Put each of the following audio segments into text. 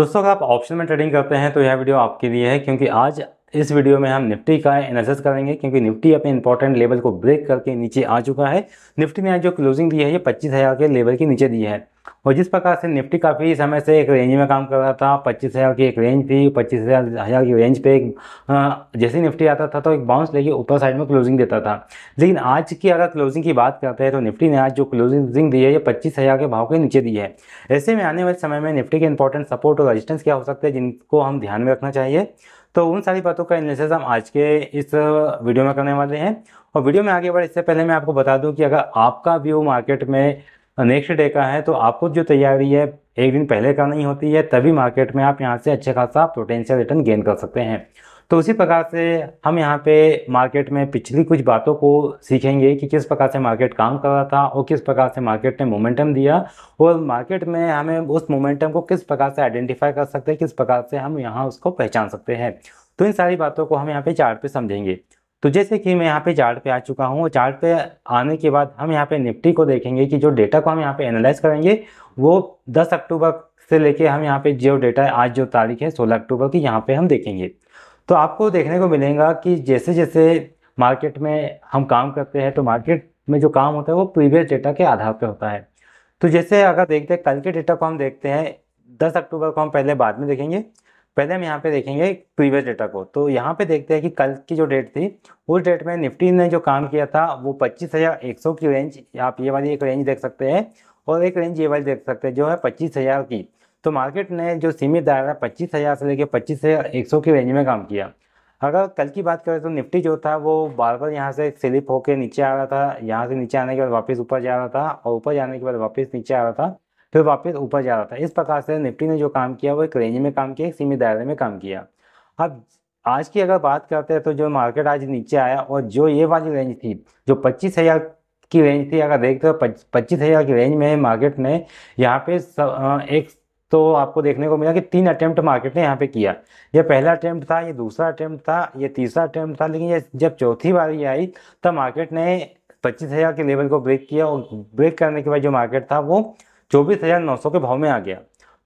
दोस्तों अगर आप ऑप्शन में ट्रेडिंग करते हैं तो यह वीडियो आपके लिए है क्योंकि आज इस वीडियो में हम निफ्टी का एनालिसिस करेंगे क्योंकि निफ्टी अपने इंपॉर्टेंट लेवल को ब्रेक करके नीचे आ चुका है निफ्टी ने आज जो क्लोजिंग दी है ये पच्चीस हज़ार के लेवल के नीचे दी है और जिस प्रकार से निफ्टी काफ़ी समय से एक रेंज में काम कर रहा था पच्चीस हज़ार की एक रेंज थी पच्चीस हज़ार हज़ार की रेंज पे एक जैसे निफ्टी आता था तो एक बाउंस लेके ऊपर साइड में क्लोजिंग देता था लेकिन आज की अगर क्लोजिंग की बात करते हैं तो निफ्टी ने आज जो क्लोजिंग दी है ये पच्चीस के भाव के नीचे दी है ऐसे में आने वाले समय में निफ्टी के इंपॉर्टेंट सपोर्ट और रजिस्टेंस क्या हो सकते हैं जिनको हम ध्यान में रखना चाहिए तो उन सारी बातों का एनालिसिस हम आज के इस वीडियो में करने वाले हैं और वीडियो में आगे बढ़े इससे पहले मैं आपको बता दूं कि अगर आपका व्यू मार्केट में नेक्स्ट डे का है तो आपको जो तैयारी है एक दिन पहले का नहीं होती है तभी मार्केट में आप यहाँ से अच्छा खासा पोटेंशियल रिटर्न गेन कर सकते हैं तो उसी प्रकार से हम यहाँ पे मार्केट में पिछली कुछ बातों को सीखेंगे कि किस प्रकार से मार्केट काम कर रहा था और किस प्रकार से मार्केट ने मोमेंटम दिया और मार्केट में हमें उस मोमेंटम को किस प्रकार से आइडेंटिफाई कर सकते हैं किस प्रकार से हम यहाँ उसको पहचान सकते हैं तो इन सारी बातों को हम यहाँ पे चार्ट पे समझेंगे तो जैसे कि मैं यहाँ पे चार्ट पे आ चुका हूँ चार्ट पे आने के बाद हम यहाँ पे निफ्टी को देखेंगे कि जो डेटा को हम यहाँ पे एनालाइज करेंगे वो 10 अक्टूबर से लेके हम यहाँ पे जो डेटा है आज जो तारीख है 16 अक्टूबर की यहाँ पे हम देखेंगे तो आपको देखने को मिलेगा कि जैसे जैसे मार्केट में हम काम करते हैं तो मार्केट में जो काम होता है वो प्रीवियस डेटा के आधार पर होता है तो जैसे अगर देखते हैं कल के डेटा को हम देखते हैं दस अक्टूबर को हम पहले बाद में देखेंगे पहले हम यहाँ पे देखेंगे प्रीवियस डेटा को तो यहाँ पे देखते हैं कि कल की जो डेट थी उस डेट में निफ्टी ने जो काम किया था वो पच्चीस हज़ार एक सौ की रेंज आप ये वाली एक रेंज देख सकते हैं और एक रेंज ये वाली देख सकते हैं जो है पच्चीस हज़ार की तो मार्केट ने जो सीमित दायरा पच्चीस हज़ार से लेकर पच्चीस हज़ार एक सौ की रेंज में काम किया अगर कल की बात करें तो निफ्टी जो था वो बार बार यहाँ से स्लिप होकर नीचे आ रहा था यहाँ से नीचे आने के बाद वापस ऊपर जा रहा था और ऊपर जाने के बाद वापस नीचे आ रहा था फिर वापस ऊपर जा रहा था इस प्रकार से निफ्टी ने जो काम किया वो एक रेंज में काम किया एक सीमित दायरे में काम किया अब आज की अगर बात करते हैं तो जो मार्केट आज नीचे आया और जो ये वाली रेंज थी जो पच्चीस हज़ार की रेंज थी अगर देखते हो तो पच्चीस हज़ार की रेंज में मार्केट ने यहाँ पे सब, एक तो आपको देखने को मिला कि तीन अटैम्प्ट मार्केट ने यहाँ पे किया ये पहला अटैम्प्ट था ये दूसरा अटैम्प्ट था ये तीसरा अटैम्प्ट था लेकिन ये जब चौथी बारी आई तब मार्केट ने पच्चीस हज़ार के लेवल को ब्रेक किया और ब्रेक करने के बाद जो मार्केट था वो चौबीस हज़ार नौ सौ के भाव में आ गया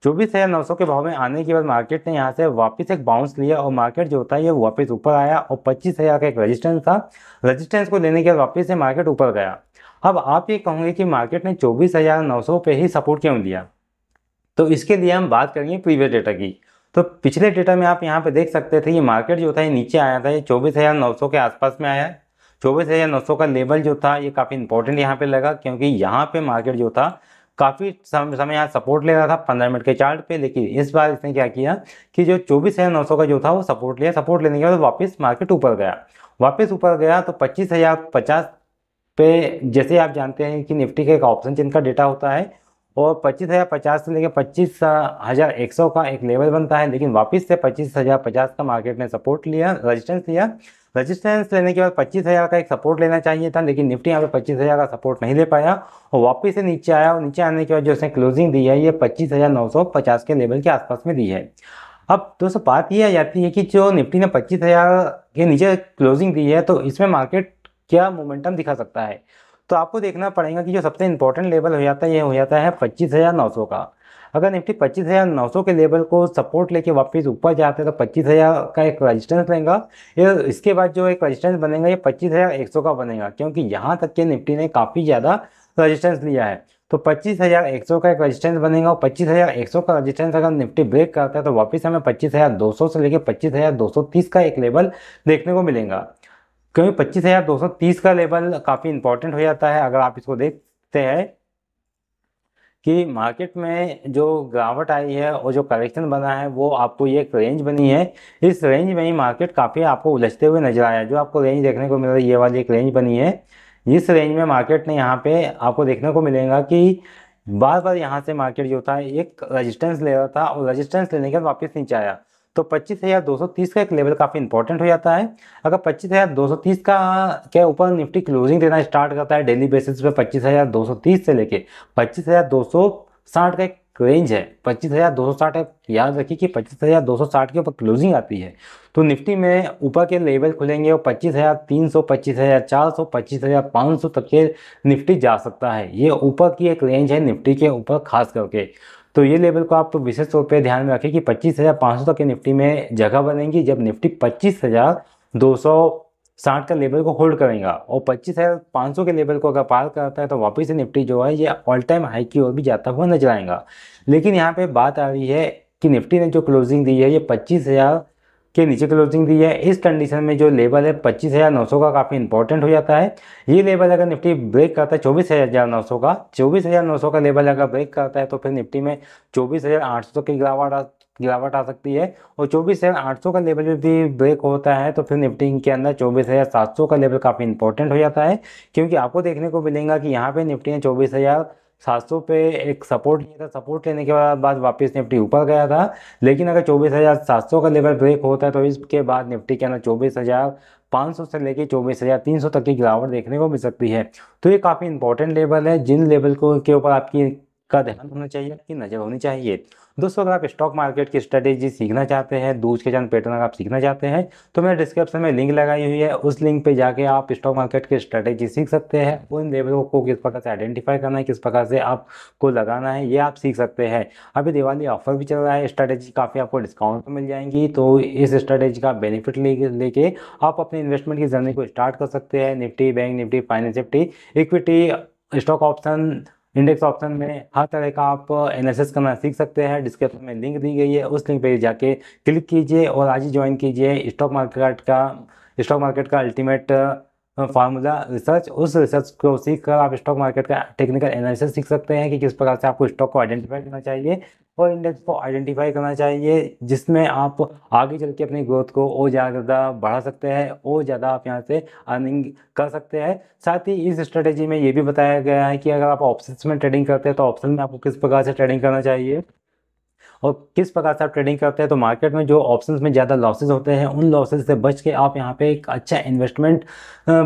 चौबीस हज़ार नौ सौ के भाव में आने के बाद मार्केट ने यहाँ से वापस एक बाउंस लिया और मार्केट जो होता है ये वापस ऊपर आया और पच्चीस हज़ार का एक रजिस्टेंस था रजिस्टेंस को लेने के बाद वापस से मार्केट ऊपर गया अब आप ये कहोगे कि मार्केट ने चौबीस हज़ार नौ सौ पे ही सपोर्ट क्यों लिया तो इसके लिए हम बात करेंगे प्रीवियस डेटा की तो पिछले डेटा में आप यहाँ पे देख सकते थे ये मार्केट जो था ये नीचे आया था ये चौबीस हज़ार नौ सौ के आसपास में आया चौबीस हज़ार नौ सौ का लेवल जो था ये काफ़ी इंपॉर्टेंट यहाँ पे लगा क्योंकि यहाँ पे मार्केट जो था काफ़ी समय यहाँ सपोर्ट ले रहा था पंद्रह मिनट के चार्ट पे लेकिन इस बार इसने क्या किया कि जो चौबीस हज़ार नौ सौ का जो था वो सपोर्ट लिया सपोर्ट लेने के बाद वापस मार्केट ऊपर गया वापस ऊपर गया तो पच्चीस हज़ार पचास पे जैसे आप जानते हैं कि निफ्टी का एक ऑप्शन जिनका डेटा होता है और पच्चीस हज़ार पचास से लेकर पच्चीस हज़ार एक सौ का एक लेवल बनता है लेकिन वापस से पच्चीस हज़ार पचास का मार्केट ने सपोर्ट लिया रेजिस्टेंस लिया रेजिस्टेंस लेने के बाद पच्चीस हज़ार का एक सपोर्ट लेना चाहिए था लेकिन निफ्टी यहाँ पे पच्चीस हज़ार का सपोर्ट नहीं ले पाया और वापस से नीचे आया और नीचे आने के बाद जो उसने क्लोजिंग दी है ये पच्चीस हज़ार नौ सौ पचास के लेवल के आसपास में दी है अब दोस्तों बात यह आ जाती है कि जो निफ्टी ने पच्चीस हज़ार के नीचे क्लोजिंग दी है तो इसमें मार्केट क्या मोमेंटम दिखा सकता है तो आपको देखना पड़ेगा कि जो सबसे इंपॉर्टेंट लेवल हो जाता है ये हो जाता है पच्चीस हज़ार नौ सौ का अगर निफ्टी पच्चीस हज़ार नौ सौ के लेवल को सपोर्ट लेके वापस ऊपर जाते हैं तो पच्चीस हज़ार का एक रजिस्टेंस लेगा या इसके बाद जो एक रजिस्टेंस बनेगा ये पच्चीस हज़ार एक सौ का बनेगा क्योंकि यहाँ तक के निफ्टी ने काफ़ी ज़्यादा रजिस्टेंस लिया है तो पच्चीस हज़ार एक सौ का एक रजिस्टेंस बनेगा और पच्चीस हज़ार एक सौ का रजिस्टेंस अगर निफ्टी ब्रेक करता है तो वापस हमें पच्चीस हज़ार दो सौ से लेकर पच्चीस हज़ार दो सौ तीस का एक लेवल देखने को मिलेगा क्योंकि पच्चीस हज़ार दो सौ तीस का लेवल काफ़ी इंपॉर्टेंट हो जाता है अगर आप इसको देखते हैं कि मार्केट में जो गिरावट आई है और जो करेक्शन बना है वो आपको ये एक रेंज बनी है इस रेंज में ही मार्केट काफ़ी आपको उलझते हुए नजर आया जो आपको रेंज देखने को मिल रही है ये वाली एक रेंज बनी है इस रेंज में मार्केट ने यहाँ पे आपको देखने को मिलेगा कि बार बार यहाँ से मार्केट जो था एक रजिस्टेंस ले रहा था और रजिस्टेंस लेने के बाद वापस नीचे आया तो पच्चीस हज़ार दो सौ तीस का एक लेवल काफ़ी इंपॉर्टेंट हो जाता है अगर पच्चीस हज़ार दो सौ तीस का के ऊपर निफ्टी क्लोजिंग देना स्टार्ट करता है डेली बेसिस पे पच्चीस हज़ार दो सौ तीस से लेके पच्चीस हज़ार दो सौ साठ का एक रेंज है पच्चीस हज़ार दो सौ साठ है याद रखिए कि पच्चीस हज़ार दो सौ साठ के ऊपर क्लोजिंग आती है तो निफ्टी में ऊपर के लेवल खुलेंगे और पच्चीस हज़ार तीन सौ पच्चीस हज़ार चार सौ पच्चीस हज़ार पाँच सौ तक के निफ्टी जा सकता है ये ऊपर की एक रेंज है निफ्टी के ऊपर खास करके तो ये लेवल को आप विशेष तौर पे ध्यान में रखें कि पच्चीस हज़ार पाँच सौ तक के निफ्टी में जगह बनेगी जब निफ्टी पच्चीस हज़ार दो सौ साठ का लेवल को होल्ड करेगा और पच्चीस हज़ार पाँच सौ के लेवल को अगर पार करता है तो वापस से निफ्टी जो है ये ऑल टाइम हाई की ओर भी जाता हुआ नजर आएगा लेकिन यहाँ पे बात आ रही है कि निफ्टी ने जो क्लोजिंग दी है ये पच्चीस हज़ार के नीचे क्लोजिंग दी है इस कंडीशन में जो लेवल है पच्चीस हज़ार नौ सौ का काफ़ी इंपॉर्टेंट हो जाता है ये लेवल अगर निफ्टी ब्रेक करता है चौबीस हज़ार नौ सौ का चौबीस हज़ार नौ सौ का लेवल अगर ब्रेक करता है तो फिर निफ्टी में चौबीस हज़ार आठ सौ की गिरावट आ गिरावट आ सकती है और चौबीस हज़ार आठ सौ का लेवल यदि ब्रेक होता है तो फिर निफ्टी के अंदर चौबीस हज़ार सात सौ का लेवल काफ़ी इंपॉर्टेंट हो जाता है क्योंकि आपको देखने को मिलेगा कि यहाँ पे निफ्टी ने चौबीस हज़ार सात सौ पे एक सपोर्ट लिया था सपोर्ट लेने के बाद वापस निफ्टी ऊपर गया था लेकिन अगर चौबीस हज़ार सात सौ का लेवल ब्रेक होता है तो इसके बाद निफ्टी के अंदर चौबीस हज़ार पाँच सौ से लेकर चौबीस हज़ार तीन सौ तक की गिरावट देखने को मिल सकती है तो ये काफ़ी इंपॉर्टेंट लेवल है जिन लेवल को के ऊपर आपकी का ध्यान होना चाहिए कि नजर होनी चाहिए दोस्तों अगर आप स्टॉक मार्केट की स्ट्रेटेजी सीखना चाहते हैं दूज के जान पैटर्न आप सीखना चाहते हैं तो मैं डिस्क्रिप्शन में लिंक लगाई हुई है उस लिंक पे जाके आप स्टॉक मार्केट की स्ट्रेटेजी सीख सकते हैं उन लेवलों को किस प्रकार से आइडेंटिफाई करना है किस प्रकार से आपको लगाना है ये आप सीख सकते हैं अभी दिवाली ऑफर भी चल रहा है स्ट्रैटेजी काफ़ी आपको डिस्काउंट पर मिल जाएंगी तो इस स्ट्रैटेजी का बेनिफिट लेके आप अपने इन्वेस्टमेंट की जर्नी को स्टार्ट कर सकते हैं Nifty bank Nifty finance Nifty equity stock option index option में हर तरह का आप एनालिसिस करना सीख सकते हैं डिस्क्रिप्शन में लिंक दी गई है उस लिंक पर जाके क्लिक कीजिए और आज ही ज्वाइन कीजिए स्टॉक मार्केट का स्टॉक मार्केट का अल्टीमेट फार्मूला रिसर्च उस रिसर्च को सीख कर आप स्टॉक मार्केट का टेक्निकल एनालिसिस सीख सकते हैं कि किस प्रकार से आपको स्टॉक को आइडेंटिफाई करना चाहिए और इंडेक्स को आइडेंटिफाई करना चाहिए जिसमें आप आगे चल के अपनी ग्रोथ को और ज़्यादा बढ़ा सकते हैं और ज़्यादा आप यहाँ से अर्निंग कर सकते हैं साथ ही इस स्ट्रेटेजी में ये भी बताया गया है कि अगर आप ऑप्शन में ट्रेडिंग करते हैं तो ऑप्शन में आपको किस प्रकार से ट्रेडिंग करना चाहिए और किस प्रकार से आप ट्रेडिंग करते हैं तो मार्केट में जो ऑप्शंस में ज़्यादा लॉसेज होते हैं उन लॉसेज से बच के आप यहाँ पे एक अच्छा इन्वेस्टमेंट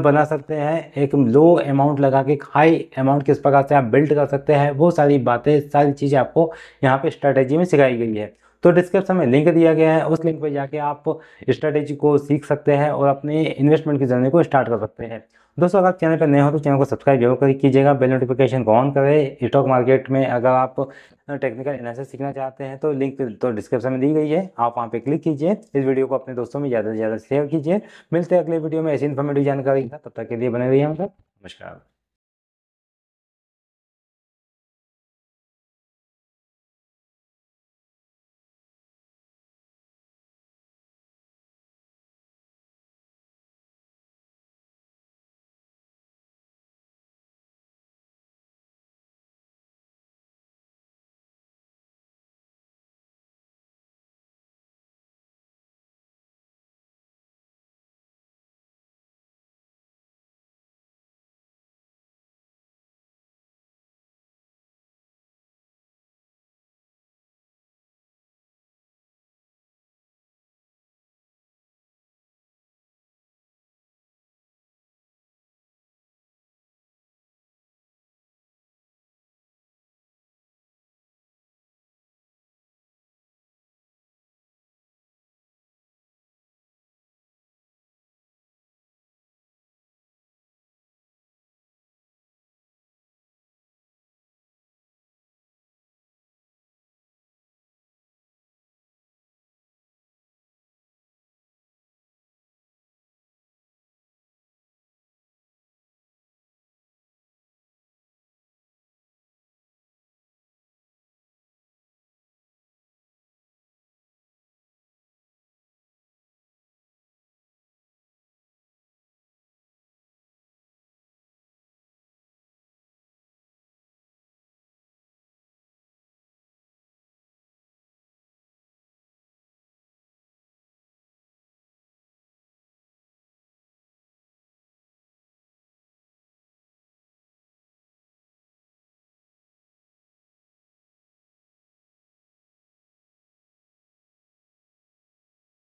बना सकते हैं एक लो अमाउंट लगा के हाई अमाउंट किस प्रकार से आप बिल्ड कर सकते हैं वो सारी बातें सारी चीज़ें आपको यहाँ पर स्ट्रैटेजी में सिखाई गई है तो डिस्क्रिप्शन में लिंक दिया गया है उस लिंक पर जाके आप स्ट्रेटेजी को सीख सकते हैं और अपने इन्वेस्टमेंट की जर्नी को स्टार्ट कर सकते हैं दोस्तों अगर आप चैनल पर नए हो तो चैनल को सब्सक्राइब जरूर कीजिएगा बेल नोटिफिकेशन को ऑन करें स्टॉक मार्केट में अगर आप टेक्निकल एनालिसिस सीखना चाहते हैं तो लिंक तो डिस्क्रिप्शन में दी गई है आप वहाँ पे क्लिक कीजिए इस वीडियो को अपने दोस्तों में ज़्यादा से ज़्यादा शेयर कीजिए मिलते हैं अगले वीडियो में ऐसी इन्फॉर्मेटिव जानकारी तब तक के लिए बने रहिए हम नमस्कार